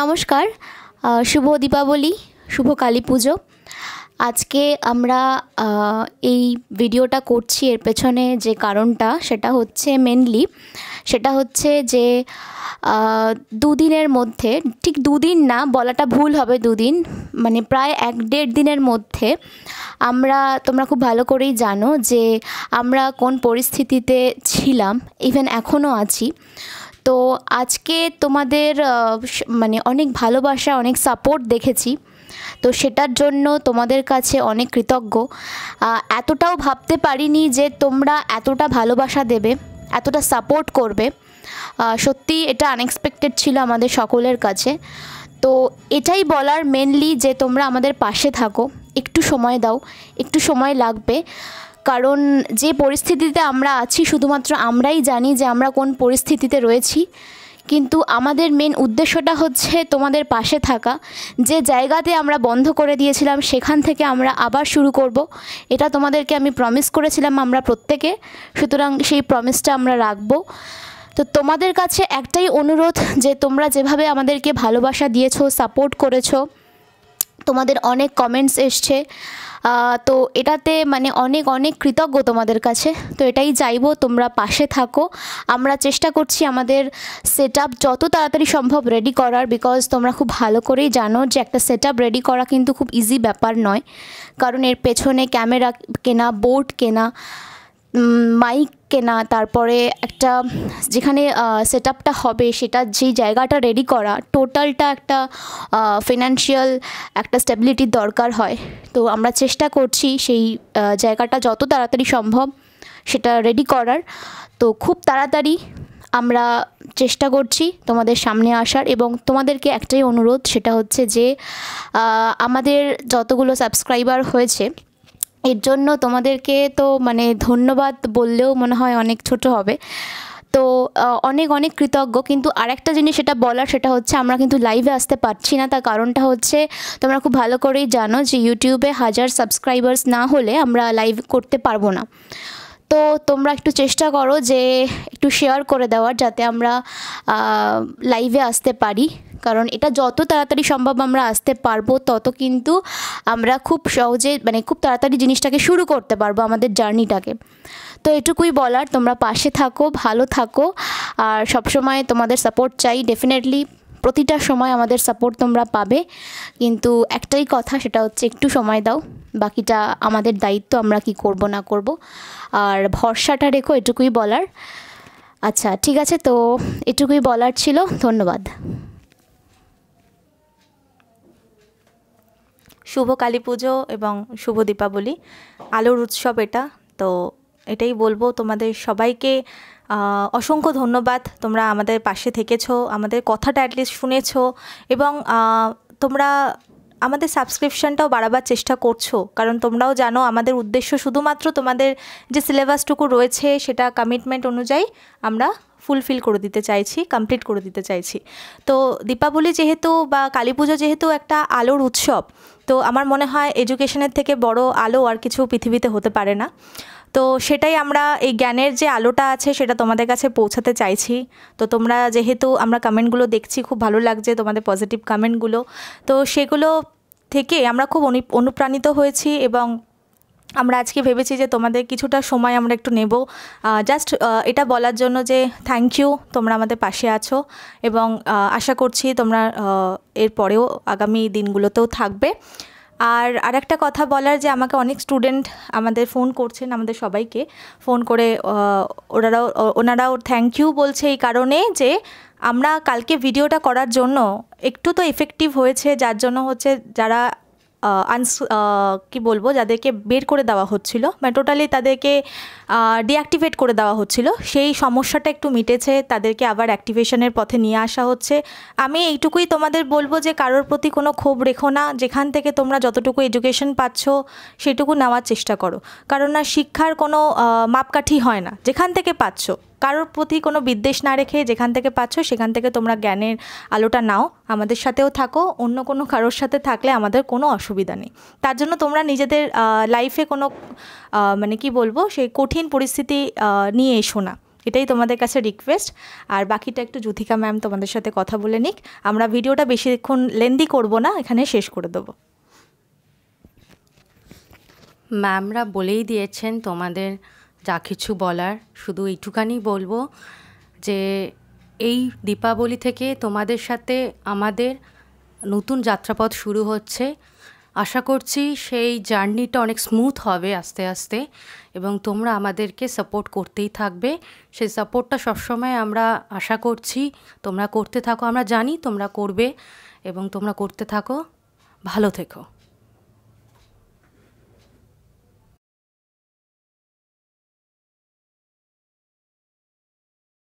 নমস্কার শুভ দীপাবলি শুভ কালী পুজো আজকে আমরা এই ভিডিওটা করছি এর পেছনে যে কারণটা সেটা হচ্ছে মেনলি সেটা হচ্ছে যে দুদিনের মধ্যে ঠিক দুদিন না বলাটা ভুল হবে দুদিন মানে প্রায় এক দেড় দিনের মধ্যে আমরা তোমরা খুব ভালো করেই জানো যে আমরা কোন পরিস্থিতিতে ছিলাম ইভেন এখনও আছি তো আজকে তোমাদের মানে অনেক ভালোবাসা অনেক সাপোর্ট দেখেছি তো সেটার জন্য তোমাদের কাছে অনেক কৃতজ্ঞ এতটাও ভাবতে পারিনি যে তোমরা এতটা ভালোবাসা দেবে এতটা সাপোর্ট করবে সত্যি এটা আনএক্সপেক্টেড ছিল আমাদের সকলের কাছে তো এটাই বলার মেনলি যে তোমরা আমাদের পাশে থাকো একটু সময় দাও একটু সময় লাগবে কারণ যে পরিস্থিতিতে আমরা আছি শুধুমাত্র আমরাই জানি যে আমরা কোন পরিস্থিতিতে রয়েছি কিন্তু আমাদের মেন উদ্দেশ্যটা হচ্ছে তোমাদের পাশে থাকা যে জায়গাতে আমরা বন্ধ করে দিয়েছিলাম সেখান থেকে আমরা আবার শুরু করব এটা তোমাদেরকে আমি প্রমিস করেছিলাম আমরা প্রত্যেকে সুতরাং সেই প্রমিসটা আমরা রাখবো তো তোমাদের কাছে একটাই অনুরোধ যে তোমরা যেভাবে আমাদেরকে ভালোবাসা দিয়েছো সাপোর্ট করেছো তোমাদের অনেক কমেন্টস এসছে তো এটাতে মানে অনেক অনেক কৃতজ্ঞ তোমাদের কাছে তো এটাই চাইবো তোমরা পাশে থাকো আমরা চেষ্টা করছি আমাদের সেট যত তাড়াতাড়ি সম্ভব রেডি করার বিকজ তোমরা খুব ভালো করেই জানো যে একটা সেট রেডি করা কিন্তু খুব ইজি ব্যাপার নয় কারণ এর পেছনে ক্যামেরা কেনা বোর্ড কেনা মাইক কেনা তারপরে একটা যেখানে সেট আপটা হবে সেটা যেই জায়গাটা রেডি করা টোটালটা একটা ফিনান্সিয়াল একটা স্টেবিলিটির দরকার হয় তো আমরা চেষ্টা করছি সেই জায়গাটা যত তাড়াতাড়ি সম্ভব সেটা রেডি করার তো খুব তাড়াতাড়ি আমরা চেষ্টা করছি তোমাদের সামনে আসার এবং তোমাদেরকে একটাই অনুরোধ সেটা হচ্ছে যে আমাদের যতগুলো সাবস্ক্রাইবার হয়েছে এর জন্য তোমাদেরকে তো মানে ধন্যবাদ বললেও মনে হয় অনেক ছোট হবে তো অনেক অনেক কৃতজ্ঞ কিন্তু আরেকটা জিনিস সেটা বলার সেটা হচ্ছে আমরা কিন্তু লাইভে আসতে পারছি না তার কারণটা হচ্ছে তোমরা খুব ভালো করেই জানো যে ইউটিউবে হাজার সাবস্ক্রাইবার্স না হলে আমরা লাইভ করতে পারবো না তো তোমরা একটু চেষ্টা করো যে একটু শেয়ার করে দেওয়ার যাতে আমরা লাইভে আসতে পারি কারণ এটা যত তাড়াতাড়ি সম্ভব আমরা আসতে পারবো তত কিন্তু আমরা খুব সহজে মানে খুব তাড়াতাড়ি জিনিসটাকে শুরু করতে পারবো আমাদের জার্নিটাকে তো এটুকুই বলার তোমরা পাশে থাকো ভালো থাকো আর সবসময় তোমাদের সাপোর্ট চাই ডেফিনেটলি প্রতিটা সময় আমাদের সাপোর্ট তোমরা পাবে কিন্তু একটাই কথা সেটা হচ্ছে একটু সময় দাও বাকিটা আমাদের দায়িত্ব আমরা কি করব না করব আর ভরসাটা রেখো এটুকুই বলার আচ্ছা ঠিক আছে তো এটুকুই বলার ছিল ধন্যবাদ শুভ কালী পুজো এবং শুভ দীপাবলি আলোর উৎসব এটা তো এটাই বলবো তোমাদের সবাইকে অসংখ্য ধন্যবাদ তোমরা আমাদের পাশে থেকেছো আমাদের কথাটা অ্যাটলিস্ট শুনেছ এবং তোমরা আমাদের সাবস্ক্রিপশনটাও বাড়াবার চেষ্টা করছো কারণ তোমরাও জানো আমাদের উদ্দেশ্য শুধুমাত্র তোমাদের যে সিলেবাসটুকু রয়েছে সেটা কমিটমেন্ট অনুযায়ী আমরা ফুলফিল করে দিতে চাইছি কমপ্লিট করে দিতে চাইছি তো দীপাবলি যেহেতু বা কালী পুজো যেহেতু একটা আলোর উৎসব তো আমার মনে হয় এডুকেশনের থেকে বড় আলো আর কিছু পৃথিবীতে হতে পারে না তো সেটাই আমরা এই জ্ঞানের যে আলোটা আছে সেটা তোমাদের কাছে পৌঁছাতে চাইছি তো তোমরা যেহেতু আমরা কমেন্টগুলো দেখছি খুব ভালো লাগছে তোমাদের পজিটিভ কমেন্টগুলো তো সেগুলো থেকে আমরা খুব অনুপ্রাণিত হয়েছি এবং আমরা আজকে ভেবেছি যে তোমাদের কিছুটা সময় আমরা একটু নেব জাস্ট এটা বলার জন্য যে থ্যাংক ইউ তোমরা আমাদের পাশে আছো এবং আশা করছি তোমরা এরপরেও আগামী দিনগুলোতেও থাকবে আর আরেকটা কথা বলার যে আমাকে অনেক স্টুডেন্ট আমাদের ফোন করছেন আমাদের সবাইকে ফোন করে ওনারাও ওনারাও থ্যাংক ইউ বলছে এই কারণে যে আমরা কালকে ভিডিওটা করার জন্য একটু তো এফেক্টিভ হয়েছে যার জন্য হচ্ছে যারা আনস কি বলবো যাদেরকে বের করে দেওয়া হচ্ছিল মানে টোটালি তাদেরকে ডিঅ্যাক্টিভেট করে দেওয়া হচ্ছিল সেই সমস্যাটা একটু মিটেছে তাদেরকে আবার অ্যাক্টিভেশনের পথে নিয়ে আসা হচ্ছে আমি এইটুকুই তোমাদের বলবো যে কারোর প্রতি কোনো ক্ষোভ রেখো না যেখান থেকে তোমরা যতটুকু এডুকেশন পাচ্ছ সেটুকু নেওয়ার চেষ্টা করো কারণ না শিক্ষার কোনো মাপকাঠি হয় না যেখান থেকে পাচ্ছ কারোর প্রতি কোনো বিদ্বেষ না রেখে যেখান থেকে পাচ্ছ সেখান থেকে তোমরা জ্ঞানের আলোটা নাও আমাদের সাথেও থাকো অন্য কোনো কারোর সাথে থাকলে আমাদের কোনো অসুবিধা নেই তার জন্য তোমরা নিজেদের লাইফে কোনো মানে কি বলবো সেই কঠিন পরিস্থিতি নিয়ে এসো না এটাই তোমাদের কাছে রিকোয়েস্ট আর বাকিটা একটু যুথিকা ম্যাম তোমাদের সাথে কথা বলে নিক আমরা ভিডিওটা বেশিক্ষণ লেন্দি করব না এখানে শেষ করে দেবো ম্যামরা বলেই দিয়েছেন তোমাদের যা কিছু বলার শুধু এইটুকানি বলবো যে এই দীপাবলি থেকে তোমাদের সাথে আমাদের নতুন যাত্রাপথ শুরু হচ্ছে আশা করছি সেই জার্নিটা অনেক স্মুথ হবে আস্তে আস্তে এবং তোমরা আমাদেরকে সাপোর্ট করতেই থাকবে সেই সাপোর্টটা সবসময় আমরা আশা করছি তোমরা করতে থাকো আমরা জানি তোমরা করবে এবং তোমরা করতে থাকো ভালো থেকো